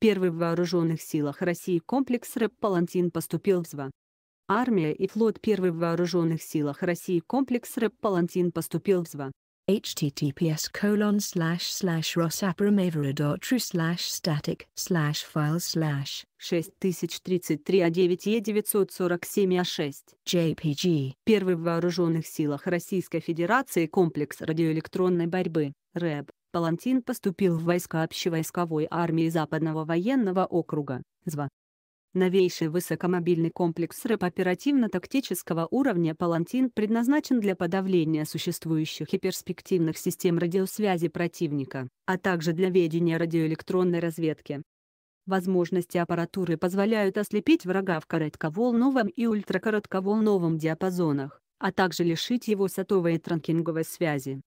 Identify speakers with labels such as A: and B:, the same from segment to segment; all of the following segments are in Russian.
A: Первый в вооруженных силах России комплекс РЭП «Палантин» поступил в ЗВА. Армия и флот Первый в вооруженных силах России комплекс РЭП «Палантин» поступил в ЗВА
B: https colon slash slash rosapromavera.ru slash static slash file slash
A: 6033 А9 Е947
B: a 6 JPG
A: Первый в Вооруженных силах Российской Федерации комплекс радиоэлектронной борьбы РЭБ Палантин поступил в войска общевойсковой армии Западного военного округа, ЗВА. Новейший высокомобильный комплекс РЭП оперативно-тактического уровня «Палантин» предназначен для подавления существующих и перспективных систем радиосвязи противника, а также для ведения радиоэлектронной разведки. Возможности аппаратуры позволяют ослепить врага в коротковолновом и ультракоротковолновом диапазонах, а также лишить его сотовой и транкинговой связи.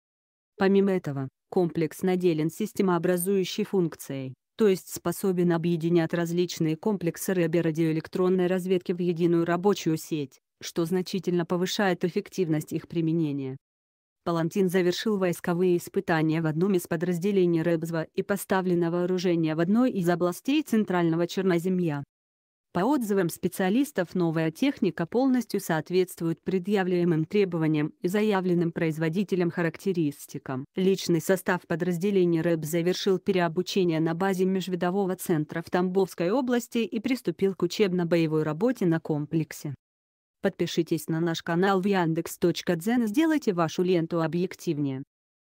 A: Помимо этого, комплекс наделен системообразующей функцией, то есть способен объединять различные комплексы рэбе-радиоэлектронной разведки в единую рабочую сеть, что значительно повышает эффективность их применения. Палантин завершил войсковые испытания в одном из подразделений РЭБЗВА и поставлено вооружение в одной из областей Центрального Черноземья. По отзывам специалистов, новая техника полностью соответствует предъявляемым требованиям и заявленным производителям характеристикам. Личный состав подразделения РЭП завершил переобучение на базе межвидового центра в Тамбовской области и приступил к учебно-боевой работе на комплексе. Подпишитесь на наш канал в яндекс.Дзен и сделайте вашу ленту объективнее.